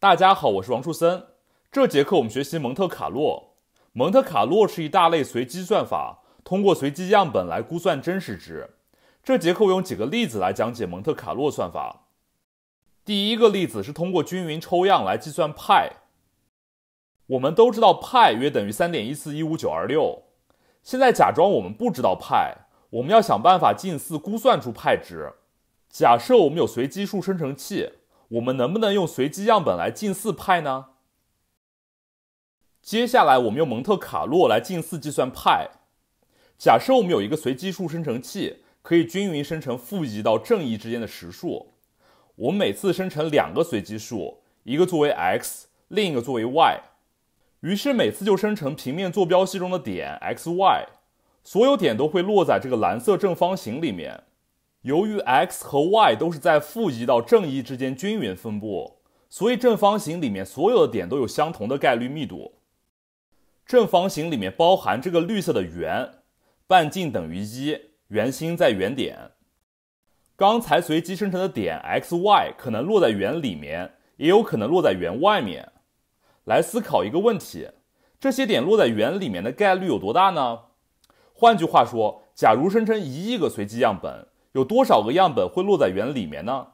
大家好，我是王树森。这节课我们学习蒙特卡洛。蒙特卡洛是一大类随机算法，通过随机样本来估算真实值。这节课我用几个例子来讲解蒙特卡洛算法。第一个例子是通过均匀抽样来计算派。我们都知道派约等于3.1415926。现在假装我们不知道派，我们要想办法近似估算出派值。假设我们有随机数生成器。我们能不能用随机样本来近似派呢？接下来我们用蒙特卡洛来近似计算派。假设我们有一个随机数生成器，可以均匀生成负一到正一之间的实数。我们每次生成两个随机数，一个作为 x，另一个作为 y，于是每次就生成平面坐标系中的点 (x, y)，所有点都会落在这个蓝色正方形里面。由于 x 和 y 都是在负一到正一之间均匀分布，所以正方形里面所有的点都有相同的概率密度。正方形里面包含这个绿色的圆，半径等于一，圆心在原点。刚才随机生成的点 x, y 可能落在圆里面，也有可能落在圆外面。来思考一个问题：这些点落在圆里面的概率有多大呢？换句话说，假如生成一亿个随机样本，有多少个样本会落在圆里面呢？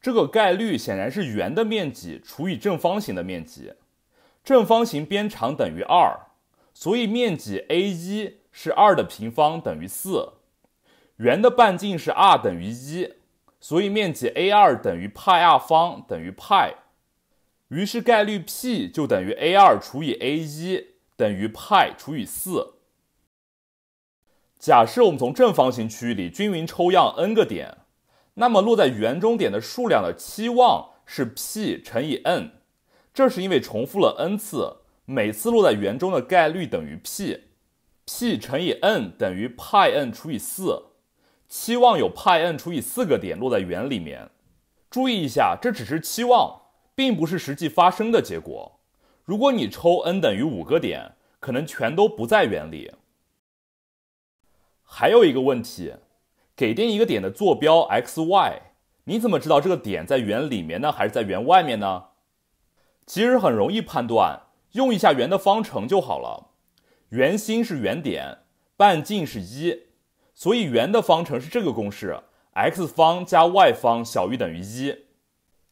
这个概率显然是圆的面积除以正方形的面积。正方形边长等于二，所以面积 A 一是二的平方等于四。圆的半径是 r 等于一，所以面积 A 二等于派 r 方等于派。于是概率 P 就等于 A 二除以 A 一等于派除以四。假设我们从正方形区域里均匀抽样 n 个点，那么落在圆中点的数量的期望是 p 乘以 n，这是因为重复了 n 次，每次落在圆中的概率等于 p，p 乘以 n 等于 pi n 除以四，期望有 pi n 除以四个点落在圆里面。注意一下，这只是期望，并不是实际发生的结果。如果你抽 n 等于五个点，可能全都不在圆里。还有一个问题，给定一个点的坐标 (x, y)，你怎么知道这个点在圆里面呢，还是在圆外面呢？其实很容易判断，用一下圆的方程就好了。圆心是圆点，半径是一，所以圆的方程是这个公式：x 方加 y 方小于等于一。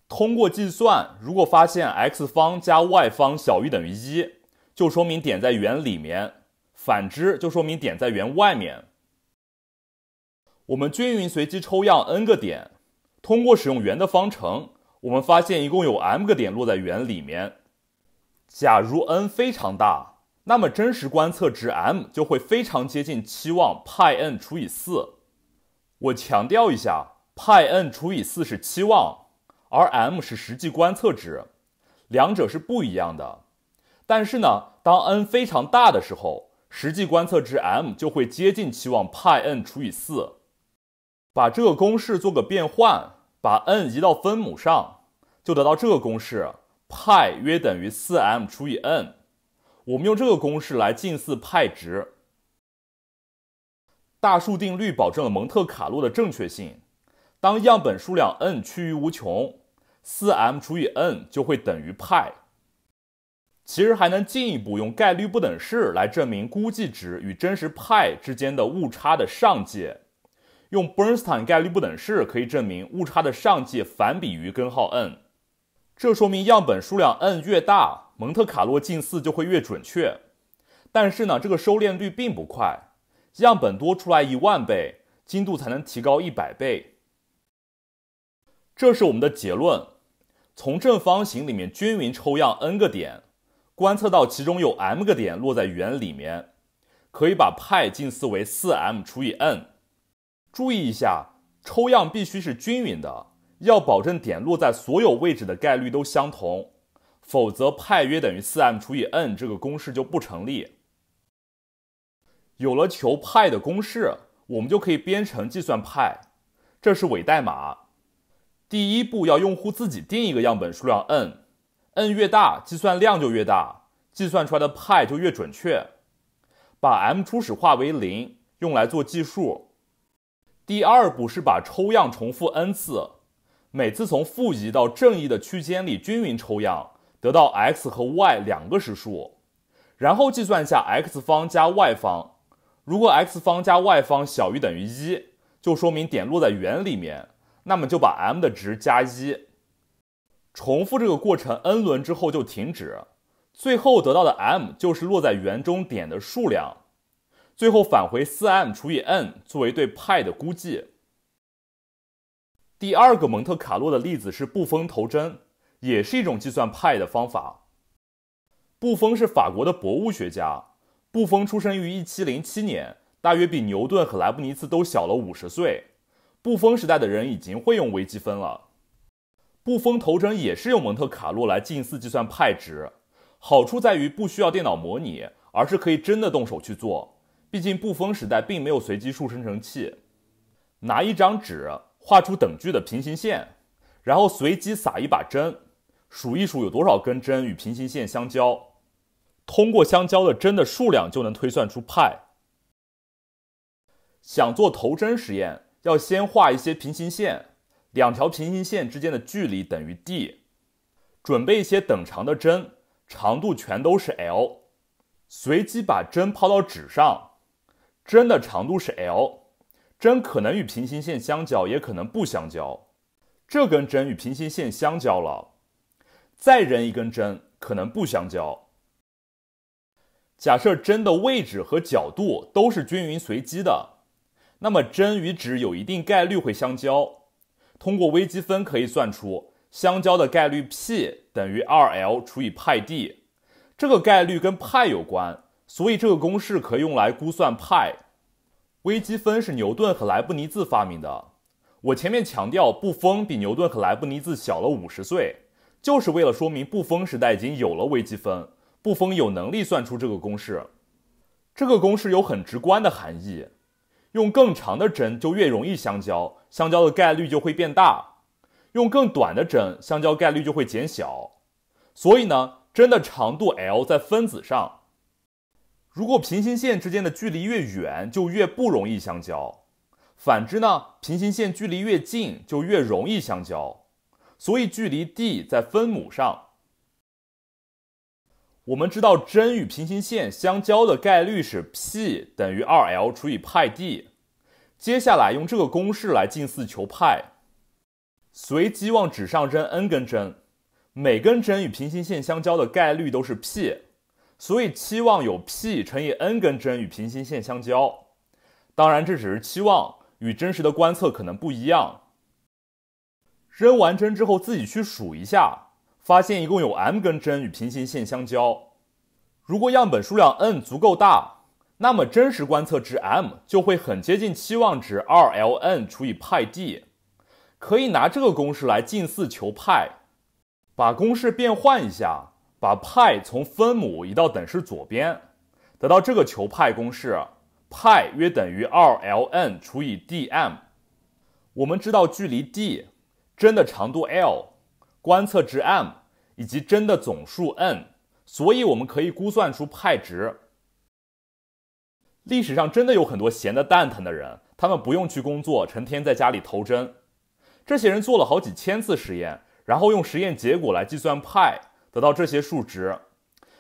通过计算，如果发现 x 方加 y 方小于等于一，就说明点在圆里面；反之，就说明点在圆外面。我们均匀随机抽样 n 个点，通过使用圆的方程，我们发现一共有 m 个点落在圆里面。假如 n 非常大，那么真实观测值 m 就会非常接近期望 pi n 除以四。我强调一下，pi n 除以四是期望，而 m 是实际观测值，两者是不一样的。但是呢，当 n 非常大的时候，实际观测值 m 就会接近期望 pi n 除以四。把这个公式做个变换，把 n 移到分母上，就得到这个公式派约等于 4m 除以 n。我们用这个公式来近似派值。大数定律保证了蒙特卡洛的正确性，当样本数量 n 趋于无穷，4m 除以 n 就会等于派。其实还能进一步用概率不等式来证明估计值与真实派之间的误差的上界。用伯恩斯坦概率不等式可以证明，误差的上界反比于根号 n，这说明样本数量 n 越大，蒙特卡洛近似就会越准确。但是呢，这个收敛率并不快，样本多出来一万倍，精度才能提高一百倍。这是我们的结论：从正方形里面均匀抽样 n 个点，观测到其中有 m 个点落在圆里面，可以把派近似为 4m 除以 n。注意一下，抽样必须是均匀的，要保证点落在所有位置的概率都相同，否则派约等于四 m 除以 n 这个公式就不成立。有了求派的公式，我们就可以编程计算派。这是伪代码，第一步要用户自己定一个样本数量 n，n 越大，计算量就越大，计算出来的派就越准确。把 m 初始化为零，用来做计数。第二步是把抽样重复 n 次，每次从负一到正一的区间里均匀抽样，得到 x 和 y 两个实数，然后计算一下 x 方加 y 方。如果 x 方加 y 方小于等于一，就说明点落在圆里面，那么就把 m 的值加一。重复这个过程 n 轮之后就停止，最后得到的 m 就是落在圆中点的数量。最后返回 4m 除以 n 作为对派的估计。第二个蒙特卡洛的例子是布丰投针，也是一种计算派的方法。布丰是法国的博物学家，布丰出生于1707年，大约比牛顿和莱布尼茨都小了五十岁。布丰时代的人已经会用微积分了。布丰投针也是用蒙特卡洛来近似计算派值，好处在于不需要电脑模拟，而是可以真的动手去做。毕竟，布封时代并没有随机数生成器。拿一张纸画出等距的平行线，然后随机撒一把针，数一数有多少根针与平行线相交，通过相交的针的数量就能推算出派。想做头针实验，要先画一些平行线，两条平行线之间的距离等于 d，准备一些等长的针，长度全都是 l，随机把针抛到纸上。针的长度是 l，针可能与平行线相交，也可能不相交。这根针与平行线相交了，再扔一根针，可能不相交。假设针的位置和角度都是均匀随机的，那么针与纸有一定概率会相交。通过微积分可以算出，相交的概率 p 等于 2l 除以派 d，这个概率跟派有关。所以这个公式可以用来估算派。微积分是牛顿和莱布尼兹发明的。我前面强调布丰比牛顿和莱布尼兹小了五十岁，就是为了说明布丰时代已经有了微积分，布丰有能力算出这个公式。这个公式有很直观的含义：用更长的针就越容易相交，相交的概率就会变大；用更短的针，相交概率就会减小。所以呢，针的长度 l 在分子上。如果平行线之间的距离越远，就越不容易相交；反之呢，平行线距离越近，就越容易相交。所以距离 d 在分母上。我们知道针与平行线相交的概率是 p 等于 2l 除以派 d。接下来用这个公式来近似求派。随机往纸上扔 n 根针，每根针与平行线相交的概率都是 p。所以期望有 p 乘以 n 根针与平行线相交，当然这只是期望，与真实的观测可能不一样。扔完针之后自己去数一下，发现一共有 m 根针与平行线相交。如果样本数量 n 足够大，那么真实观测值 m 就会很接近期望值 2ln 除以 pi d，可以拿这个公式来近似求 pi，把公式变换一下。把派从分母移到等式左边，得到这个求派公式：派约等于二 Ln 除以 dm。我们知道距离 d 针的长度 l，观测值 m 以及针的总数 n，所以我们可以估算出派值。历史上真的有很多闲得蛋疼的人，他们不用去工作，成天在家里投针。这些人做了好几千次实验，然后用实验结果来计算派。得到这些数值，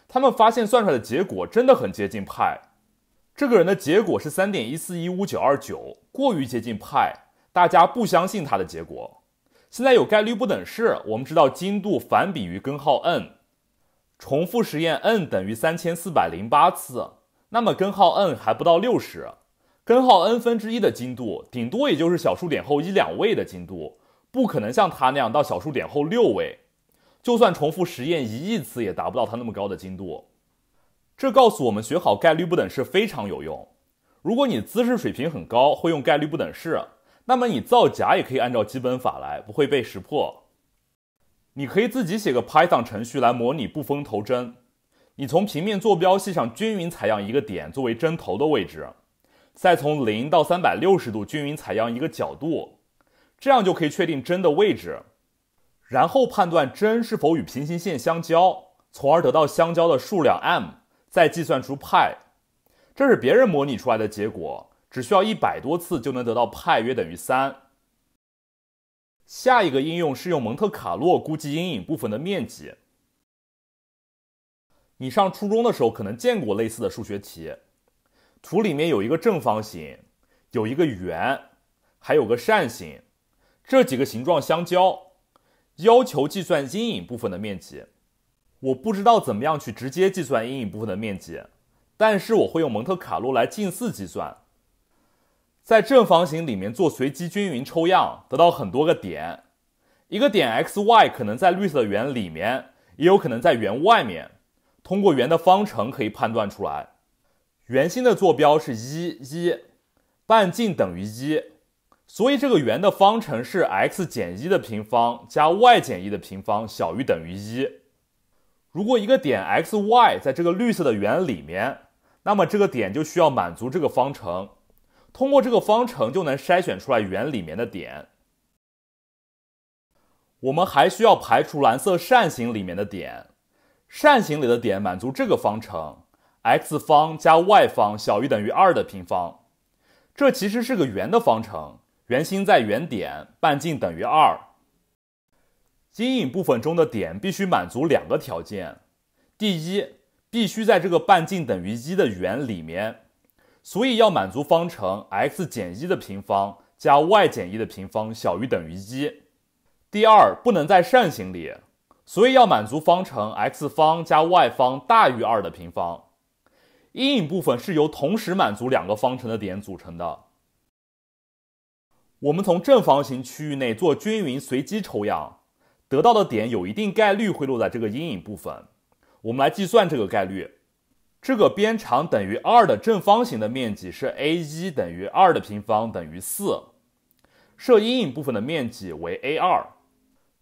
他们发现算出来的结果真的很接近派。这个人的结果是三点一四一五九二九，过于接近派，大家不相信他的结果。现在有概率不等式，我们知道精度反比于根号 n。重复实验 n 等于三千四百零八次，那么根号 n 还不到六十，根号 n 分之一的精度，顶多也就是小数点后一两位的精度，不可能像他那样到小数点后六位。就算重复实验一亿次，也达不到它那么高的精度。这告诉我们，学好概率不等式非常有用。如果你姿势水平很高，会用概率不等式，那么你造假也可以按照基本法来，不会被识破。你可以自己写个 Python 程序来模拟不封头针。你从平面坐标系上均匀采样一个点作为针头的位置，再从零到三百六十度均匀采样一个角度，这样就可以确定针的位置。然后判断针是否与平行线相交，从而得到相交的数量 m，再计算出派。这是别人模拟出来的结果，只需要一百多次就能得到派约等于三。下一个应用是用蒙特卡洛估计阴影部分的面积。你上初中的时候可能见过类似的数学题，图里面有一个正方形，有一个圆，还有个扇形，这几个形状相交。要求计算阴影部分的面积，我不知道怎么样去直接计算阴影部分的面积，但是我会用蒙特卡洛来近似计算，在正方形里面做随机均匀抽样，得到很多个点，一个点 x y 可能在绿色圆里面，也有可能在圆外面，通过圆的方程可以判断出来，圆心的坐标是一一，半径等于一。所以这个圆的方程是 x 减一的平方加 y 减一的平方小于等于一。如果一个点 x,y 在这个绿色的圆里面，那么这个点就需要满足这个方程。通过这个方程就能筛选出来圆里面的点。我们还需要排除蓝色扇形里面的点。扇形里的点满足这个方程 x 方加 y 方小于等于二的平方。这其实是个圆的方程。圆心在原点，半径等于二。阴影部分中的点必须满足两个条件：第一，必须在这个半径等于一的圆里面，所以要满足方程 x 减一的平方加 y 减一的平方小于等于一；第二，不能在扇形里，所以要满足方程 x 方加 y 方大于二的平方。阴影部分是由同时满足两个方程的点组成的。我们从正方形区域内做均匀随机抽样，得到的点有一定概率会落在这个阴影部分。我们来计算这个概率。这个边长等于二的正方形的面积是 A 一等于二的平方等于四。设阴影部分的面积为 A 二，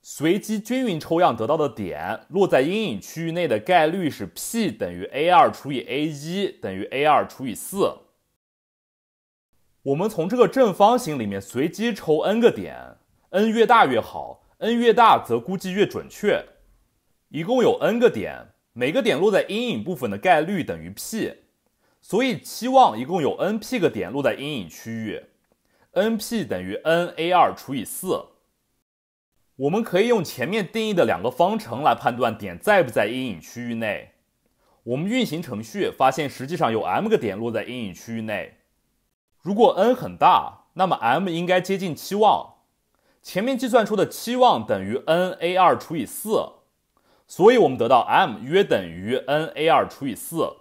随机均匀抽样得到的点落在阴影区域内的概率是 P 等于 A 二除以 A 一等于 A 二除以四。我们从这个正方形里面随机抽 n 个点，n 越大越好，n 越大则估计越准确。一共有 n 个点，每个点落在阴影部分的概率等于 p，所以期望一共有 n p 个点落在阴影区域，n p 等于 n a 2除以4。我们可以用前面定义的两个方程来判断点在不在阴影区域内。我们运行程序，发现实际上有 m 个点落在阴影区域内。如果 n 很大，那么 m 应该接近期望。前面计算出的期望等于 n a2 除以四，所以我们得到 m 约等于 n a2 除以四。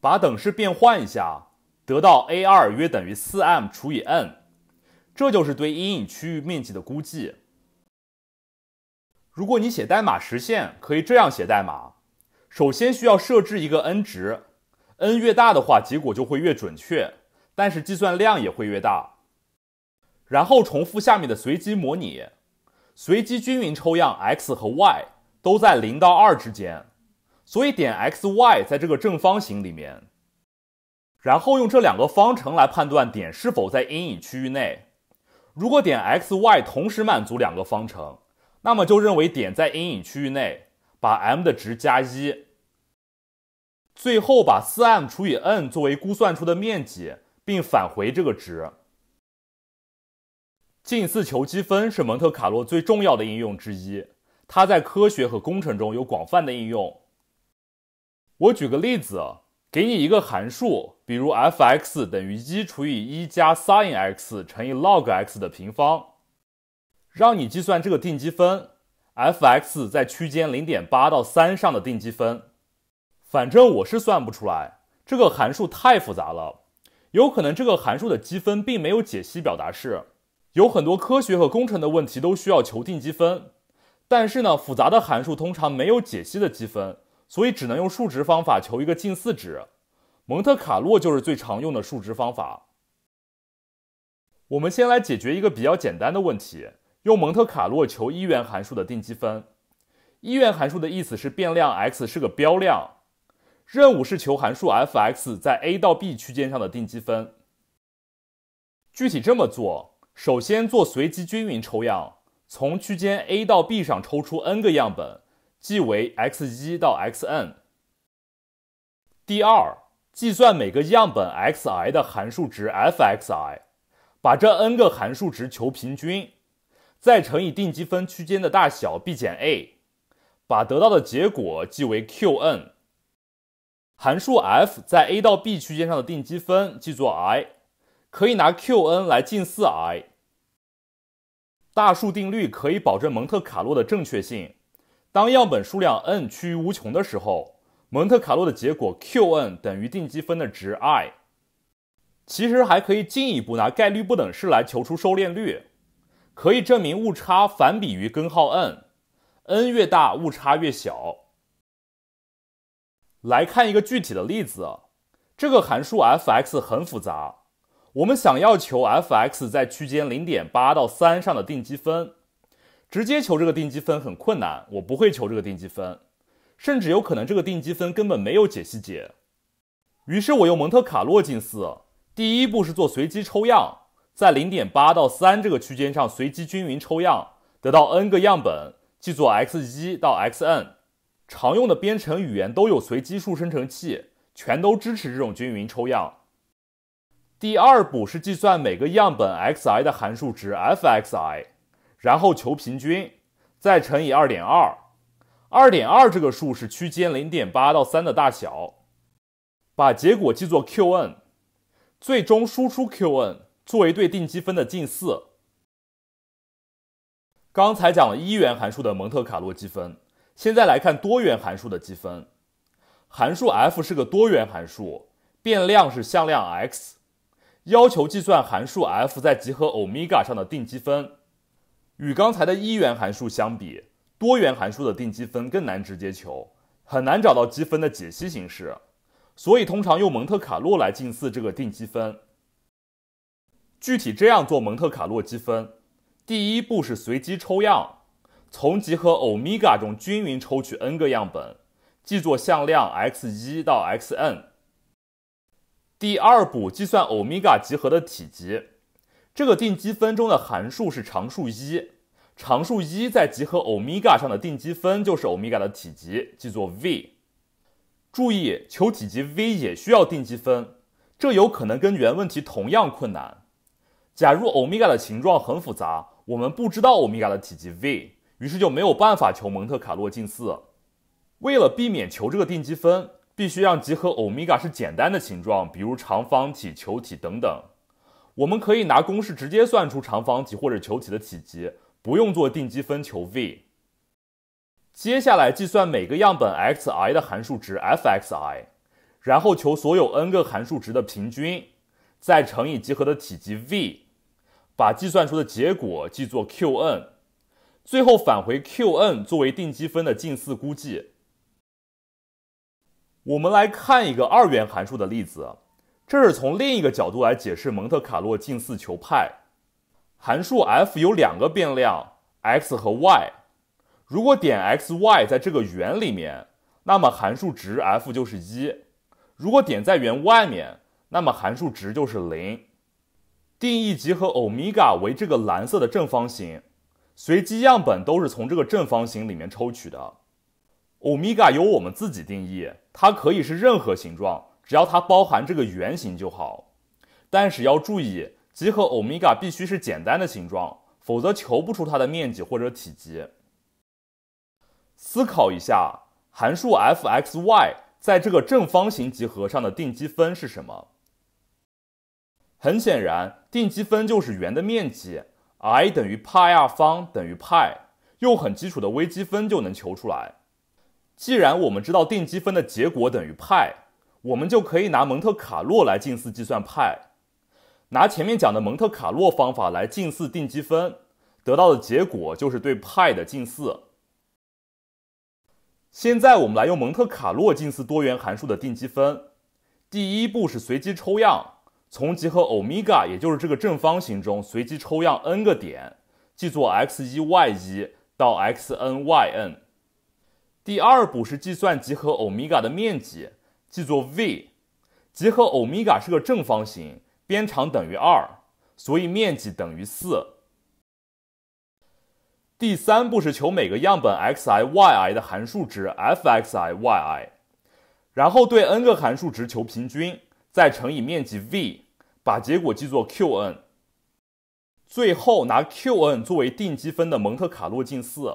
把等式变换一下，得到 a2 约等于四 m 除以 n，这就是对阴影区域面积的估计。如果你写代码实现，可以这样写代码：首先需要设置一个 n 值，n 越大的话，结果就会越准确。但是计算量也会越大。然后重复下面的随机模拟：随机均匀抽样，x 和 y 都在零到二之间，所以点 x y 在这个正方形里面。然后用这两个方程来判断点是否在阴影区域内。如果点 x y 同时满足两个方程，那么就认为点在阴影区域内，把 m 的值加一。最后把 4m 除以 n 作为估算出的面积。并返回这个值。近似求积分是蒙特卡洛最重要的应用之一，它在科学和工程中有广泛的应用。我举个例子，给你一个函数，比如 f(x) 等于一除以一加 sinx 乘以 logx 的平方，让你计算这个定积分 f(x) 在区间零点八到三上的定积分。反正我是算不出来，这个函数太复杂了。有可能这个函数的积分并没有解析表达式，有很多科学和工程的问题都需要求定积分，但是呢，复杂的函数通常没有解析的积分，所以只能用数值方法求一个近似值。蒙特卡洛就是最常用的数值方法。我们先来解决一个比较简单的问题，用蒙特卡洛求一元函数的定积分。一元函数的意思是变量 x 是个标量。任务是求函数 f(x) 在 a 到 b 区间上的定积分。具体这么做：首先做随机均匀抽样，从区间 a 到 b 上抽出 n 个样本，记为 x1 到 xn。第二，计算每个样本 xi 的函数值 f(xi)，把这 n 个函数值求平均，再乘以定积分区间的大小 b 减 a，把得到的结果记为 Qn。函数 f 在 a 到 b 区间上的定积分记作 I，可以拿 Qn 来近似 I。大数定律可以保证蒙特卡洛的正确性。当样本数量 n 趋于无穷的时候，蒙特卡洛的结果 Qn 等于定积分的值 I。其实还可以进一步拿概率不等式来求出收敛率，可以证明误差反比于根号 n，n 越大误差越小。来看一个具体的例子，这个函数 f(x) 很复杂，我们想要求 f(x) 在区间0.8到3上的定积分，直接求这个定积分很困难，我不会求这个定积分，甚至有可能这个定积分根本没有解析解。于是，我用蒙特卡洛近似，第一步是做随机抽样，在0.8到3这个区间上随机均匀抽样，得到 n 个样本，记作 x1 到 xn。常用的编程语言都有随机数生成器，全都支持这种均匀抽样。第二步是计算每个样本 x_i 的函数值 f(x_i)，然后求平均，再乘以二点二。二点二这个数是区间零点八到三的大小，把结果记作 q_n，最终输出 q_n 作为对定积分的近似。刚才讲了一元函数的蒙特卡洛积分。现在来看多元函数的积分，函数 f 是个多元函数，变量是向量 x，要求计算函数 f 在集合欧米伽上的定积分。与刚才的一元函数相比，多元函数的定积分更难直接求，很难找到积分的解析形式，所以通常用蒙特卡洛来近似这个定积分。具体这样做蒙特卡洛积分，第一步是随机抽样。从集合欧米伽中均匀抽取 n 个样本，记作向量 x 一到 x n。第二步，计算欧米伽集合的体积。这个定积分中的函数是常数一，常数一在集合欧米伽上的定积分就是欧米伽的体积，记作 V。注意，求体积 V 也需要定积分，这有可能跟原问题同样困难。假如欧米伽的形状很复杂，我们不知道欧米伽的体积 V。于是就没有办法求蒙特卡洛近似。为了避免求这个定积分，必须让集合欧米伽是简单的形状，比如长方体、球体等等。我们可以拿公式直接算出长方体或者球体的体积，不用做定积分求 V。接下来计算每个样本 x_i 的函数值 f(x_i)，然后求所有 n 个函数值的平均，再乘以集合的体积 V，把计算出的结果记作 Q_n。最后返回 Qn 作为定积分的近似估计。我们来看一个二元函数的例子，这是从另一个角度来解释蒙特卡洛近似求派。函数 f 有两个变量 x 和 y，如果点 x y 在这个圆里面，那么函数值 f 就是一；如果点在圆外面，那么函数值就是零。定义集合欧米伽为这个蓝色的正方形。随机样本都是从这个正方形里面抽取的，欧米伽由我们自己定义，它可以是任何形状，只要它包含这个圆形就好。但是要注意，集合欧米伽必须是简单的形状，否则求不出它的面积或者体积。思考一下，函数 f(x, y) 在这个正方形集合上的定积分是什么？很显然，定积分就是圆的面积。I 等于派 r 方等于派，用很基础的微积分就能求出来。既然我们知道定积分的结果等于派，我们就可以拿蒙特卡洛来近似计算派，拿前面讲的蒙特卡洛方法来近似定积分，得到的结果就是对派的近似。现在我们来用蒙特卡洛近似多元函数的定积分，第一步是随机抽样。从集合欧米伽，也就是这个正方形中随机抽样 n 个点，记作 (x1, y1) 到 (xn, yn)。第二步是计算集合欧米伽的面积，记作 V。集合欧米伽是个正方形，边长等于2，所以面积等于4。第三步是求每个样本 (xi, yi) 的函数值 f(xi, yi)，然后对 n 个函数值求平均，再乘以面积 V。把结果记作 Qn，最后拿 Qn 作为定积分的蒙特卡洛近似。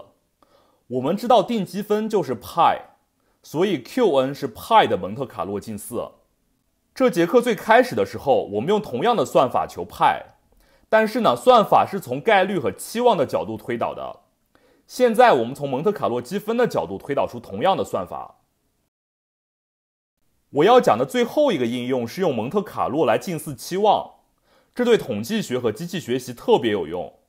我们知道定积分就是派，所以 Qn 是派的蒙特卡洛近似。这节课最开始的时候，我们用同样的算法求派，但是呢，算法是从概率和期望的角度推导的。现在我们从蒙特卡洛积分的角度推导出同样的算法。我要讲的最后一个应用是用蒙特卡洛来近似期望，这对统计学和机器学习特别有用。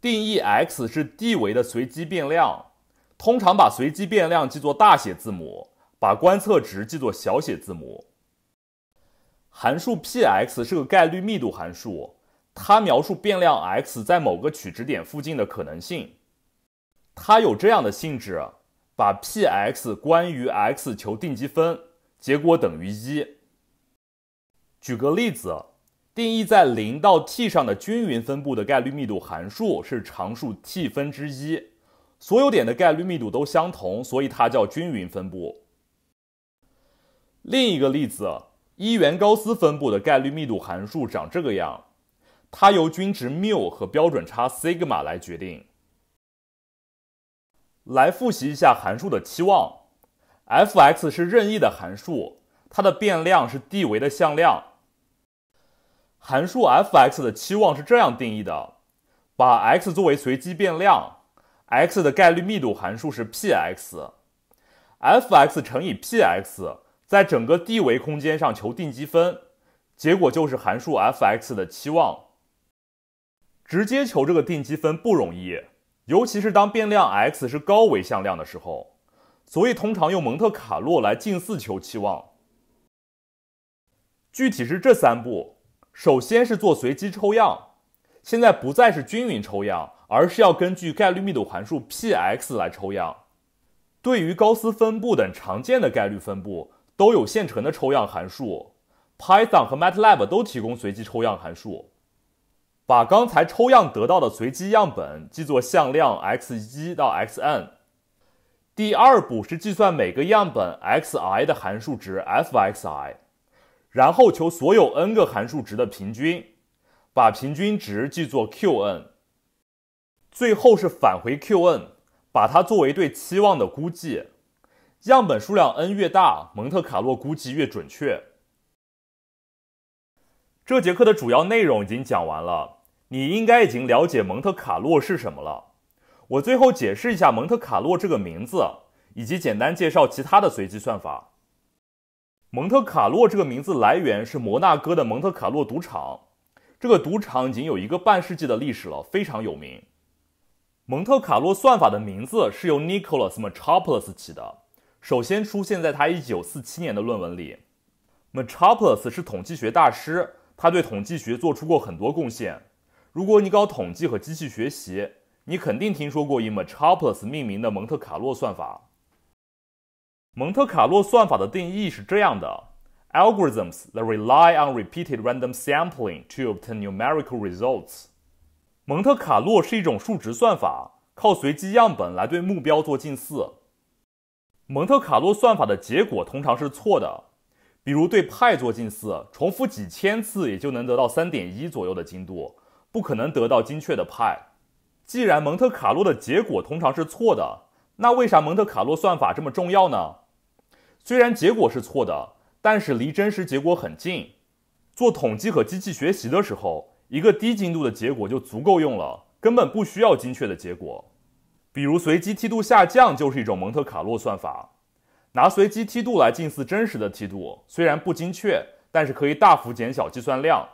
定义 X 是 d 维的随机变量，通常把随机变量记作大写字母，把观测值记作小写字母。函数 p(x) 是个概率密度函数，它描述变量 X 在某个取值点附近的可能性。它有这样的性质。把 p(x) 关于 x 求定积分，结果等于一。举个例子，定义在零到 t 上的均匀分布的概率密度函数是常数 t 分之一，所有点的概率密度都相同，所以它叫均匀分布。另一个例子，一元高斯分布的概率密度函数长这个样，它由均值 mu 和标准差 sigma 来决定。来复习一下函数的期望。f(x) 是任意的函数，它的变量是 d 维的向量。函数 f(x) 的期望是这样定义的：把 x 作为随机变量，x 的概率密度函数是 p(x)，f(x) 乘以 p(x) 在整个 d 维空间上求定积分，结果就是函数 f(x) 的期望。直接求这个定积分不容易。尤其是当变量 x 是高维向量的时候，所以通常用蒙特卡洛来近似求期望。具体是这三步：首先是做随机抽样，现在不再是均匀抽样，而是要根据概率密度函数 p(x) 来抽样。对于高斯分布等常见的概率分布，都有现成的抽样函数。Python 和 Matlab 都提供随机抽样函数。把刚才抽样得到的随机样本记作向量 x1 到 xn。第二步是计算每个样本 xi 的函数值 f(xi)，然后求所有 n 个函数值的平均，把平均值记作 qn。最后是返回 qn，把它作为对期望的估计。样本数量 n 越大，蒙特卡洛估计越准确。这节课的主要内容已经讲完了，你应该已经了解蒙特卡洛是什么了。我最后解释一下蒙特卡洛这个名字，以及简单介绍其他的随机算法。蒙特卡洛这个名字来源是摩纳哥的蒙特卡洛赌场，这个赌场已经有一个半世纪的历史了，非常有名。蒙特卡洛算法的名字是由 Nicholas Metropolis 起的，首先出现在他1947年的论文里。Metropolis 是统计学大师。他对统计学做出过很多贡献。如果你搞统计和机器学习，你肯定听说过以 m a t e c a r l s 命名的蒙特卡洛算法。蒙特卡洛算法的定义是这样的：Algorithms that rely on repeated random sampling to obtain numerical results。蒙特卡洛是一种数值算法，靠随机样本来对目标做近似。蒙特卡洛算法的结果通常是错的。比如对派做近似，重复几千次也就能得到三点一左右的精度，不可能得到精确的派。既然蒙特卡洛的结果通常是错的，那为啥蒙特卡洛算法这么重要呢？虽然结果是错的，但是离真实结果很近。做统计和机器学习的时候，一个低精度的结果就足够用了，根本不需要精确的结果。比如随机梯度下降就是一种蒙特卡洛算法。拿随机梯度来近似真实的梯度，虽然不精确，但是可以大幅减小计算量。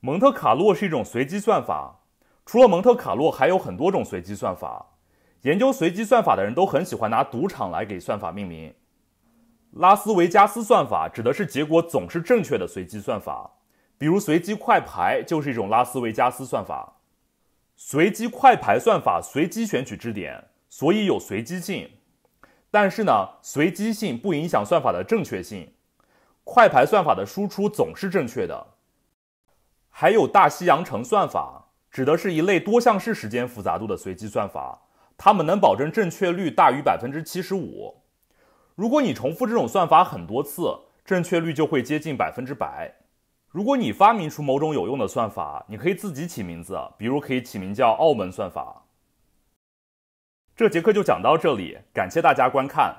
蒙特卡洛是一种随机算法，除了蒙特卡洛，还有很多种随机算法。研究随机算法的人都很喜欢拿赌场来给算法命名。拉斯维加斯算法指的是结果总是正确的随机算法，比如随机快排就是一种拉斯维加斯算法。随机快排算法随机选取支点，所以有随机性。但是呢，随机性不影响算法的正确性，快排算法的输出总是正确的。还有大西洋城算法，指的是一类多项式时间复杂度的随机算法，它们能保证正确率大于百分之七十五。如果你重复这种算法很多次，正确率就会接近百分之百。如果你发明出某种有用的算法，你可以自己起名字，比如可以起名叫澳门算法。这节课就讲到这里，感谢大家观看。